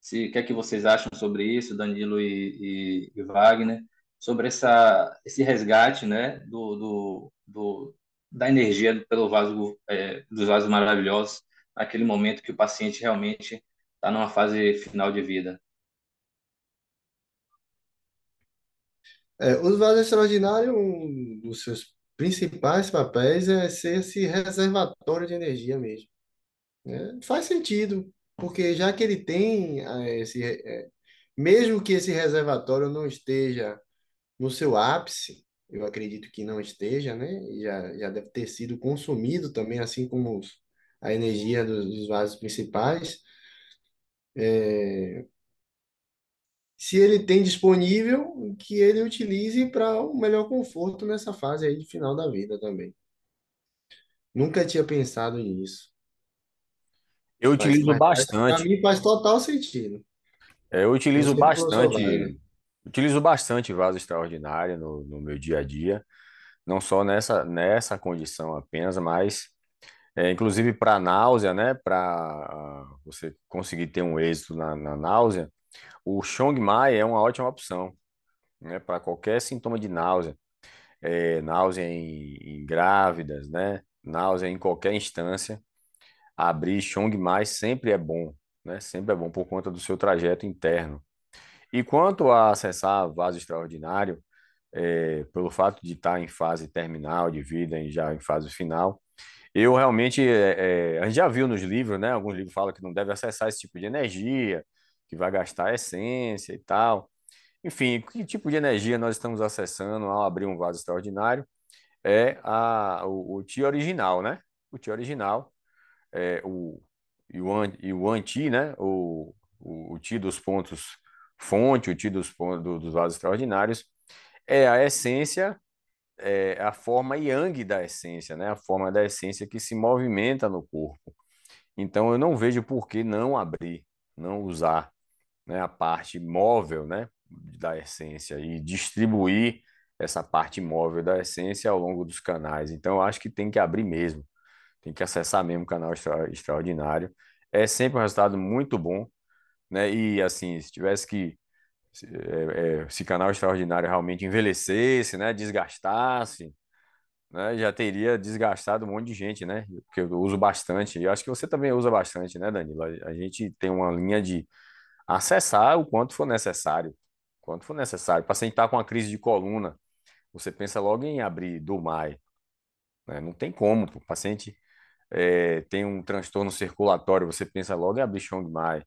se o que é que vocês acham sobre isso, Danilo e, e, e Wagner, sobre essa, esse resgate né, do, do, do da energia pelo vaso, é, dos vasos maravilhosos naquele momento que o paciente realmente está numa fase final de vida. É, os vasos extraordinários, um dos seus principais papéis é ser esse reservatório de energia mesmo. É, faz sentido porque já que ele tem ah, esse, eh, mesmo que esse reservatório não esteja no seu ápice, eu acredito que não esteja, né? Já, já deve ter sido consumido também, assim como os, a energia dos, dos vasos principais. É, se ele tem disponível, que ele utilize para o um melhor conforto nessa fase aí de final da vida também. Nunca tinha pensado nisso. Eu utilizo bastante. Para mim faz total sentido. É, eu utilizo é bastante. Utilizo bastante vaso extraordinário no, no, meu dia a dia, não só nessa, nessa condição apenas, mas é, inclusive para náusea, né? Para ah, você conseguir ter um êxito na, na náusea, o Chong Mai é uma ótima opção, né? Para qualquer sintoma de náusea, é, náusea em, em grávidas, né? Náusea em qualquer instância abrir Chong mais sempre é bom, né? Sempre é bom por conta do seu trajeto interno. E quanto a acessar vaso extraordinário, é, pelo fato de estar tá em fase terminal de vida, e já em fase final, eu realmente, é, é, a gente já viu nos livros, né? Alguns livros falam que não deve acessar esse tipo de energia, que vai gastar essência e tal. Enfim, que tipo de energia nós estamos acessando ao abrir um vaso extraordinário? É a, o, o ti original, né? O ti original, é, o, e o, anti, né? O, o, o ti dos pontos fonte, o ti dos, do, dos vasos extraordinários, é a essência, é a forma yang da essência, né? A forma da essência que se movimenta no corpo. Então eu não vejo por que não abrir, não usar né, a parte móvel né, da essência e distribuir essa parte móvel da essência ao longo dos canais. Então eu acho que tem que abrir mesmo tem que acessar mesmo o canal Extra, Extraordinário. É sempre um resultado muito bom, né? E assim, se tivesse que se, é, é se canal Extraordinário realmente envelhecesse, né, desgastasse, né, já teria desgastado um monte de gente, né? Porque eu uso bastante, e acho que você também usa bastante, né, Danilo? A, gente tem uma linha de acessar o quanto for necessário, quanto for necessário. Para sentar com uma crise de coluna, você pensa logo em abrir do MAI. Né? Não tem como, o paciente é, tem um transtorno circulatório, você pensa logo em é abrir mai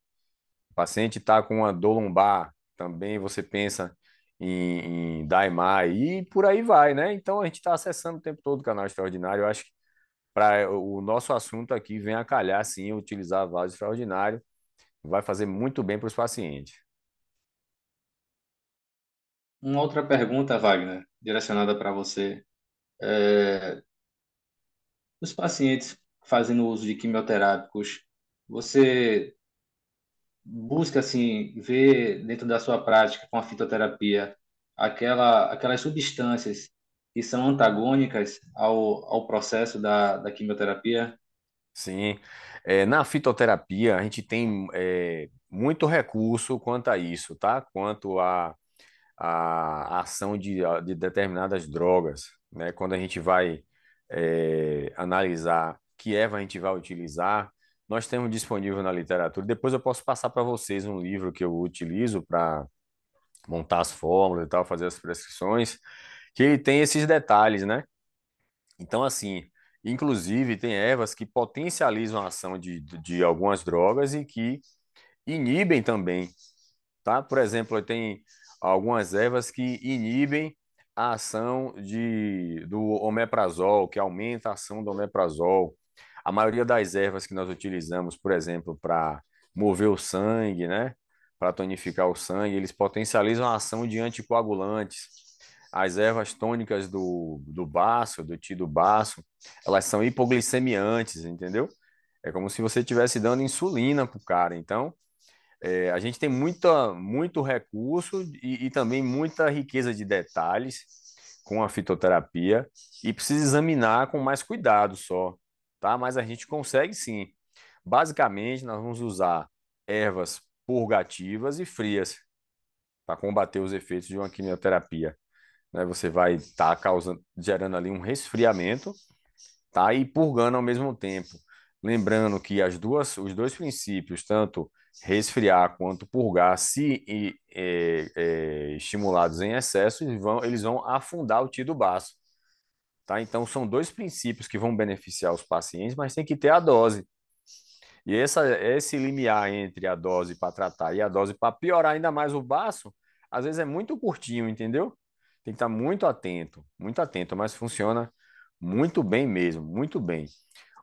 O paciente está com uma dor lombar, também você pensa em, em Daimai e por aí vai, né? Então a gente está acessando o tempo todo o canal extraordinário. Eu acho que para o nosso assunto aqui vem a calhar sim utilizar vaso extraordinário, vai fazer muito bem para os pacientes. Uma outra pergunta, Wagner, direcionada para você. É... Os pacientes fazendo uso de quimioterápicos, você busca assim ver dentro da sua prática com a fitoterapia aquela, aquelas substâncias que são antagônicas ao, ao processo da, da quimioterapia? Sim. É, na fitoterapia, a gente tem é, muito recurso quanto a isso, tá? Quanto a, a ação de, de determinadas drogas, né? Quando a gente vai é, analisar que Eva a gente vai utilizar. Nós temos disponível na literatura. Depois eu posso passar para vocês um livro que eu utilizo para montar as fórmulas e tal, fazer as prescrições, que ele tem esses detalhes, né? Então, assim, inclusive tem ervas que potencializam a ação de, de algumas drogas e que inibem também, tá? Por exemplo, tem algumas ervas que inibem a ação de, do omeprazol, que aumenta a ação do omeprazol. A maioria das ervas que nós utilizamos, por exemplo, para mover o sangue, né? Para tonificar o sangue, eles potencializam a ação de anticoagulantes. As ervas tônicas do, do baço, do tido baço, elas são hipoglicemiantes, entendeu? É como se você estivesse dando insulina para o cara. Então, é, a gente tem muita, muito recurso e, e, também muita riqueza de detalhes com a fitoterapia e precisa examinar com mais cuidado só tá? Mas a gente consegue sim. Basicamente, nós vamos usar ervas purgativas e frias para combater os efeitos de uma quimioterapia. Né? Você vai estar tá causando, gerando ali um resfriamento, tá? E purgando ao mesmo tempo. Lembrando que as duas, os dois princípios, tanto resfriar quanto purgar, se e, e, é, e, é, estimulados em excesso, eles vão, eles vão afundar o tido baço. Tá? Então, são dois princípios que vão beneficiar os pacientes, mas tem que ter a dose. E essa, esse limiar entre a dose para tratar e a dose para piorar ainda mais o baço, às vezes é muito curtinho, entendeu? Tem que estar tá muito atento, muito atento, mas funciona muito bem mesmo, muito bem.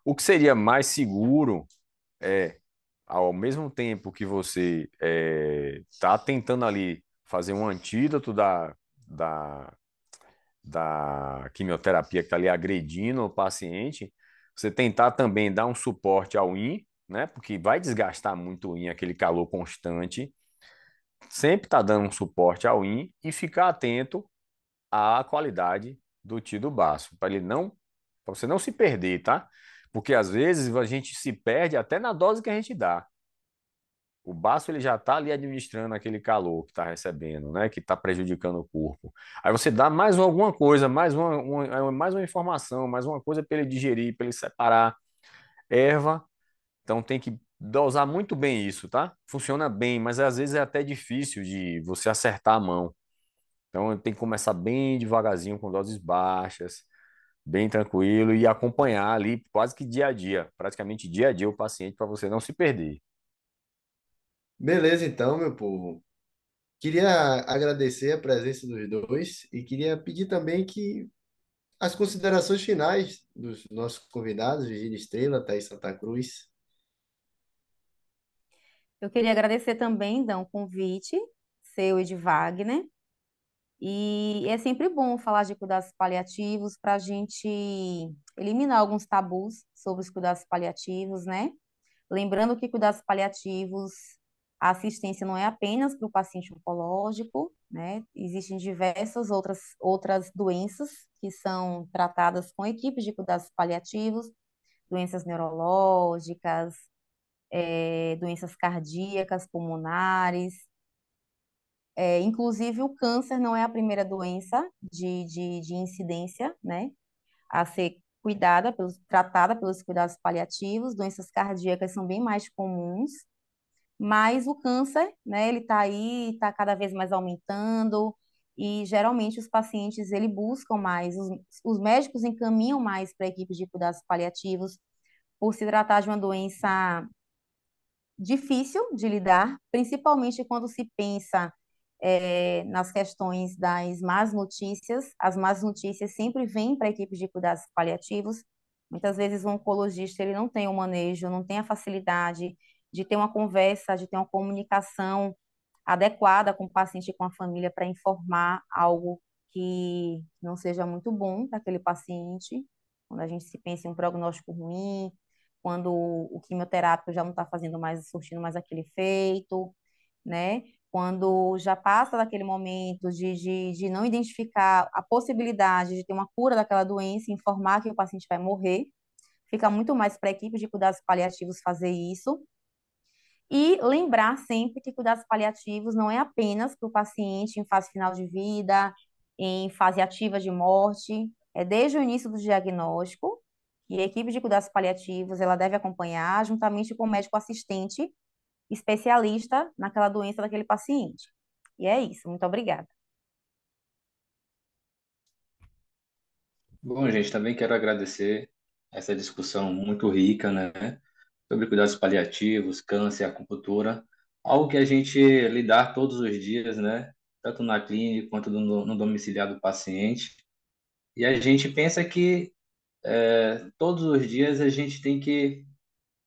O que seria mais seguro é, ao mesmo tempo que você está é, tá tentando ali fazer um antídoto da, da da quimioterapia que está ali agredindo o paciente, você tentar também dar um suporte ao IN, né? Porque vai desgastar muito o IN, aquele calor constante. Sempre tá dando um suporte ao IN e ficar atento à qualidade do tido baço, para ele não, para você não se perder, tá? Porque às vezes a gente se perde até na dose que a gente dá. O baço ele já está ali administrando aquele calor que está recebendo, né? Que está prejudicando o corpo. Aí você dá mais alguma coisa, mais uma, uma é, mais uma informação, mais uma coisa para ele digerir, para ele separar. Erva, então tem que dosar muito bem isso, tá? Funciona bem, mas às vezes é até difícil de você acertar a mão. Então tem que começar bem devagarzinho, com doses baixas, bem tranquilo e acompanhar ali quase que dia a dia, praticamente dia a dia o paciente para você não se perder. Beleza, então, meu povo. Queria agradecer a presença dos dois e queria pedir também que as considerações finais dos nossos convidados, Virgínia Estrela, Thaís Santa Cruz. Eu queria agradecer também, dar então, o convite seu e de Wagner. E é sempre bom falar de cuidados paliativos para a gente eliminar alguns tabus sobre os cuidados paliativos, né? Lembrando que cuidados paliativos a assistência não é apenas para o paciente oncológico, né? Existem diversas outras, outras doenças que são tratadas com equipes de cuidados paliativos, doenças neurológicas, é, doenças cardíacas, pulmonares. É, inclusive, o câncer não é a primeira doença de, de, de incidência, né? A ser cuidada, pelos, tratada pelos cuidados paliativos. Doenças cardíacas são bem mais comuns mas o câncer, né, ele está aí, está cada vez mais aumentando, e geralmente os pacientes ele buscam mais, os, os médicos encaminham mais para equipes de cuidados paliativos, por se tratar de uma doença difícil de lidar, principalmente quando se pensa é, nas questões das más notícias. As más notícias sempre vêm para equipes de cuidados paliativos. Muitas vezes o oncologista ele não tem o manejo, não tem a facilidade de ter uma conversa, de ter uma comunicação adequada com o paciente e com a família para informar algo que não seja muito bom para aquele paciente, quando a gente se pensa em um prognóstico ruim, quando o quimioterápico já não está fazendo mais, surtindo mais aquele efeito, né? Quando já passa daquele momento de, de, de não identificar a possibilidade de ter uma cura daquela doença, informar que o paciente vai morrer, fica muito mais para a equipe de cuidados paliativos fazer isso, e lembrar sempre que cuidados paliativos não é apenas para o paciente em fase final de vida, em fase ativa de morte, é desde o início do diagnóstico, e a equipe de cuidados paliativos ela deve acompanhar juntamente com o médico assistente especialista naquela doença daquele paciente. E é isso, muito obrigada. Bom, gente, também quero agradecer essa discussão muito rica, né? sobre cuidados paliativos, câncer, acupuntura, algo que a gente lidar todos os dias, né? Tanto na clínica quanto no, no domiciliar do paciente. E a gente pensa que é, todos os dias a gente tem que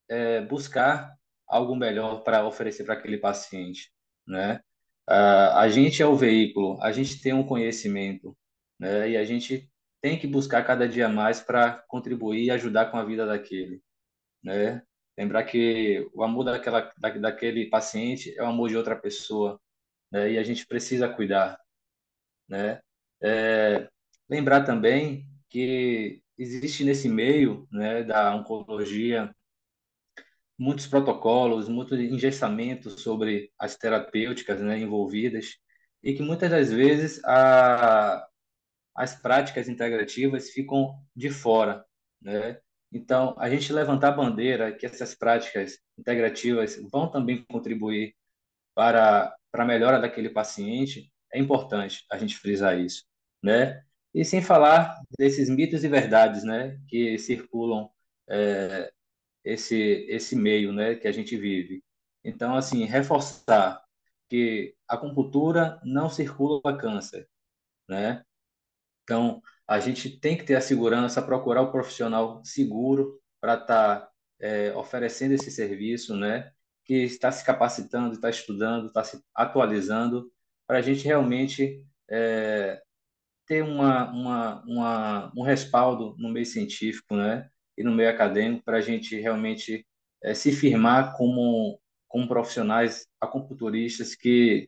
é, buscar algo melhor para oferecer para aquele paciente, né? a gente é o veículo, a gente tem um conhecimento, né? E a gente tem que buscar cada dia mais para contribuir e ajudar com a vida daquele, né? Lembrar que o amor daquela, da, daquele paciente é o amor de outra pessoa, né? E a gente precisa cuidar, né? É, lembrar também que existe nesse meio, né, da oncologia muitos protocolos, muito engessamento sobre as terapêuticas, né, envolvidas e que muitas das vezes a, as práticas integrativas ficam de fora, né? Então, a gente levantar a bandeira que essas práticas integrativas vão também contribuir para, para a melhora daquele paciente, é importante a gente frisar isso, né? E sem falar desses mitos e verdades, né, que circulam é, esse esse meio, né, que a gente vive. Então, assim, reforçar que a acupuntura não circula câncer, né? Então, a gente tem que ter a segurança, procurar o profissional seguro para estar tá, é, oferecendo esse serviço, né? que está se capacitando, está estudando, está se atualizando, para a gente realmente é, ter uma, uma, uma, um respaldo no meio científico né? e no meio acadêmico, para a gente realmente é, se firmar como, como profissionais acupunturistas que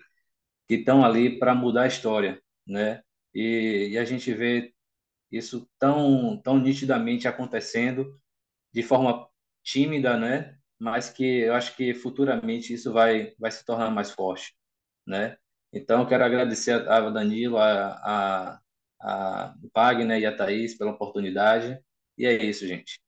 que estão ali para mudar a história, né? E, e, a gente vê isso tão, tão nitidamente acontecendo de forma tímida, né? Mas que eu acho que futuramente isso vai, vai se tornar mais forte, né? Então, quero agradecer a Danilo, a, a, a né e a Thaís pela oportunidade. E é isso, gente.